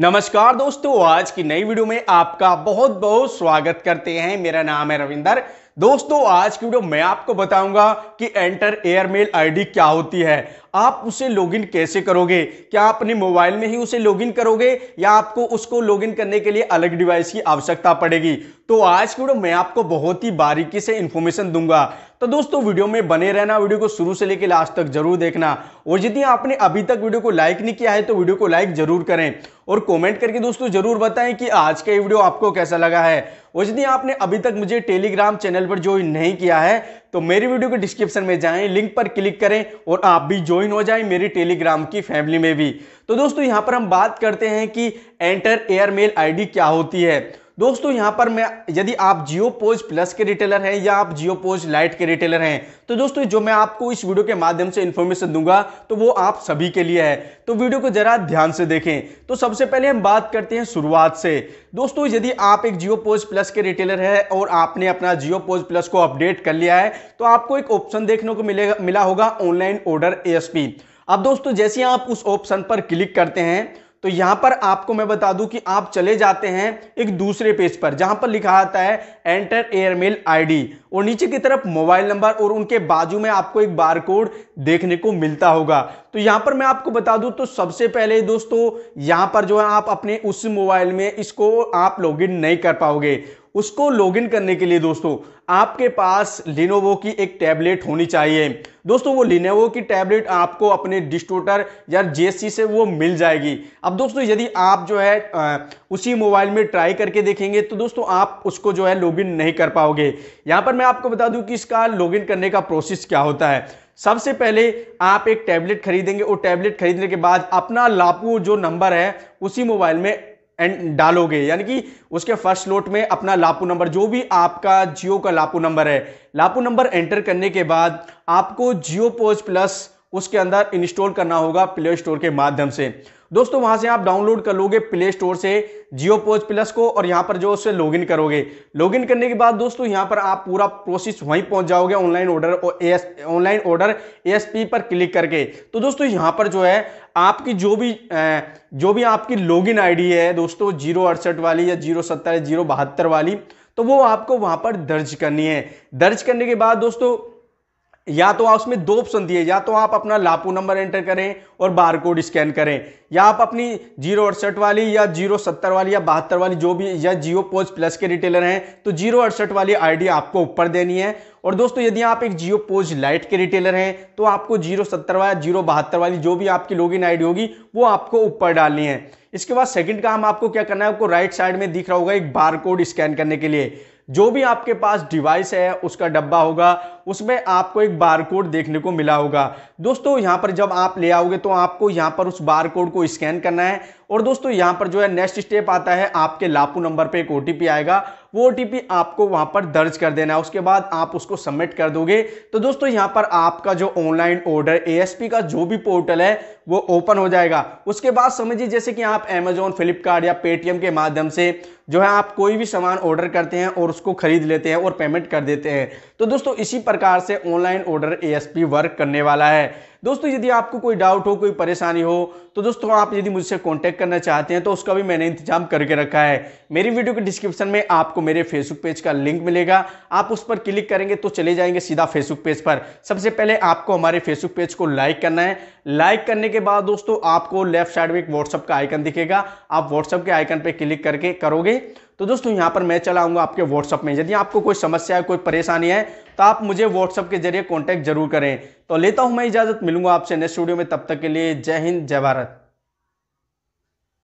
नमस्कार दोस्तों आज की नई वीडियो में आपका बहुत बहुत स्वागत करते हैं मेरा नाम है रविंदर दोस्तों आज की वीडियो मैं आपको बताऊंगा कि एंटर एयरमेल आईडी क्या होती है आप उसे लॉगिन कैसे करोगे क्या आप अपने मोबाइल में ही उसे लॉगिन करोगे या आपको उसको लॉगिन करने के लिए अलग डिवाइस की आवश्यकता पड़ेगी तो आज की वीडियो मैं आपको बहुत ही बारीकी से इंफॉर्मेशन दूंगा तो दोस्तों वीडियो में बने रहना वीडियो को शुरू से लेकर लास्ट तक जरूर देखना और यदि आपने अभी तक वीडियो को लाइक नहीं किया है तो वीडियो को लाइक जरूर करें और कमेंट करके दोस्तों जरूर बताएं कि आज का ये वीडियो आपको कैसा लगा है और यदि आपने अभी तक मुझे टेलीग्राम चैनल पर ज्वाइन नहीं किया है तो मेरी वीडियो के डिस्क्रिप्शन में जाए लिंक पर क्लिक करें और आप भी ज्वाइन ज्वाइन हो जाए मेरी टेलीग्राम की फैमिली में भी तो दोस्तों यहाँ पर हम बात करते हैं कि एंटर एयरमेल आईडी क्या होती है दोस्तों यहां पर मैं यदि आप जियो पोज प्लस के रिटेलर हैं या आप जियो पोज लाइट के रिटेलर हैं तो दोस्तों जो मैं आपको इस वीडियो के माध्यम से इन्फॉर्मेशन दूंगा तो वो आप सभी के लिए है तो वीडियो को जरा ध्यान से देखें तो सबसे पहले हम बात करते हैं शुरुआत से दोस्तों यदि आप एक जियो पोज प्लस के रिटेलर है और आपने अपना जियो पोज प्लस को अपडेट कर लिया है तो आपको एक ऑप्शन देखने को मिलेगा मिला होगा ऑनलाइन ऑर्डर एएसपी अब दोस्तों जैसे आप उस ऑप्शन पर क्लिक करते हैं तो यहां पर आपको मैं बता दूं कि आप चले जाते हैं एक दूसरे पेज पर जहां पर लिखा आता है एंटर एयरमेल आईडी और नीचे की तरफ मोबाइल नंबर और उनके बाजू में आपको एक बारकोड देखने को मिलता होगा तो यहां पर मैं आपको बता दूं तो सबसे पहले दोस्तों यहां पर जो है आप अपने उस मोबाइल में इसको आप लॉग नहीं कर पाओगे उसको लॉगिन करने के लिए दोस्तों आपके पास लिनोवो की एक टैबलेट होनी चाहिए दोस्तों वो लिनोवो की टैबलेट आपको अपने डिस्ट्रोटर या जीएससी से वो मिल जाएगी अब दोस्तों यदि आप जो है आ, उसी मोबाइल में ट्राई करके देखेंगे तो दोस्तों आप उसको जो है लॉगिन नहीं कर पाओगे यहाँ पर मैं आपको बता दूँ कि इसका लॉगिन करने का प्रोसेस क्या होता है सबसे पहले आप एक टैबलेट खरीदेंगे और टैबलेट खरीदने के बाद अपना लापू जो नंबर है उसी मोबाइल में एंड डालोगे यानी कि उसके फर्स्ट लोट में अपना लापू नंबर जो भी आपका जियो का लापू नंबर है लापू नंबर एंटर करने के बाद आपको जियो पोज प्लस उसके अंदर इंस्टॉल करना होगा प्ले स्टोर के माध्यम से दोस्तों वहां से आप डाउनलोड कर लोगे प्ले स्टोर से जियो पोज प्लस को और यहां पर जो उससे लॉगिन करोगे लॉगिन करने के बाद दोस्तों यहां पर आप पूरा प्रोसेस वहीं पहुंच जाओगे ऑनलाइन ऑर्डर और एस ऑनलाइन ऑर्डर एएसपी पर क्लिक करके तो दोस्तों यहां पर जो है आपकी जो भी जो भी आपकी लॉगिन आईडी है दोस्तों जीरो अड़सठ वाली या जीरो सत्तर जीरो बहत्तर वाली तो वो आपको वहां पर दर्ज करनी है दर्ज करने के बाद दोस्तों या तो आप उसमें दो ऑप्शन दिए या तो आप अपना लापू नंबर एंटर करें और बार कोड स्कैन करें या आप अपनी जीरो अड़सठ वाली या जीरो सत्तर वाली या बहत्तर वाली जो भी या जियो पोज प्लस के रिटेलर हैं तो जीरो अड़सठ वाली आईडी आपको ऊपर देनी है और दोस्तों यदि आप एक जियो पोज लाइट के रिटेलर हैं तो आपको जीरो सत्तर वाला जीरो बहत्तर वाली जो भी आपकी लॉग आईडी होगी वो आपको ऊपर डालनी है इसके बाद सेकेंड काम आपको क्या करना है आपको राइट साइड में दिख रहा होगा एक बार कोड स्कैन करने के लिए जो भी आपके पास डिवाइस है उसका डब्बा होगा उसमें आपको एक बारकोड देखने को मिला होगा दोस्तों यहाँ पर जब आप ले आओगे तो आपको यहाँ पर उस बारकोड को स्कैन करना है और दोस्तों यहाँ पर जो है नेक्स्ट स्टेप आता है आपके लापू नंबर पे एक ओ आएगा वो ओ आपको वहाँ पर दर्ज कर देना है उसके बाद आप उसको सबमिट कर दोगे तो दोस्तों यहाँ पर आपका जो ऑनलाइन ऑर्डर एएसपी का जो भी पोर्टल है वो ओपन हो जाएगा उसके बाद समझिए जैसे कि आप अमेजोन फ्लिपकार्ट या पेटीएम के माध्यम से जो है आप कोई भी सामान ऑर्डर करते हैं और उसको खरीद लेते हैं और पेमेंट कर देते हैं तो दोस्तों इसी पर प्रकार से ऑनलाइन ऑर्डर एएसपी वर्क करने वाला है दोस्तों यदि आपको कोई डाउट हो कोई परेशानी हो तो दोस्तों आप यदि मुझसे कॉन्टैक्ट करना चाहते हैं तो उसका भी मैंने इंतजाम करके रखा है मेरी वीडियो के डिस्क्रिप्शन में आपको मेरे फेसबुक पेज का लिंक मिलेगा आप उस पर क्लिक करेंगे तो चले जाएंगे सीधा फेसबुक पेज पर सबसे पहले आपको हमारे फेसबुक पेज को लाइक करना है लाइक करने के बाद दोस्तों आपको लेफ्ट साइड में एक व्हाट्सअप का आइकन दिखेगा आप व्हाट्सअप के आइकन पर क्लिक करके करोगे तो दोस्तों यहाँ पर मैं चलाऊंगा आपके व्हाट्सअप में यदि आपको कोई समस्या है कोई परेशानी है तो आप मुझे व्हाट्सअप के जरिए कॉन्टैक्ट जरूर करें तो लेता हूं मैं इजाजत मिलूंगा आपसे नेक्स्ट वीडियो में तब तक के लिए जय हिंद जय भारत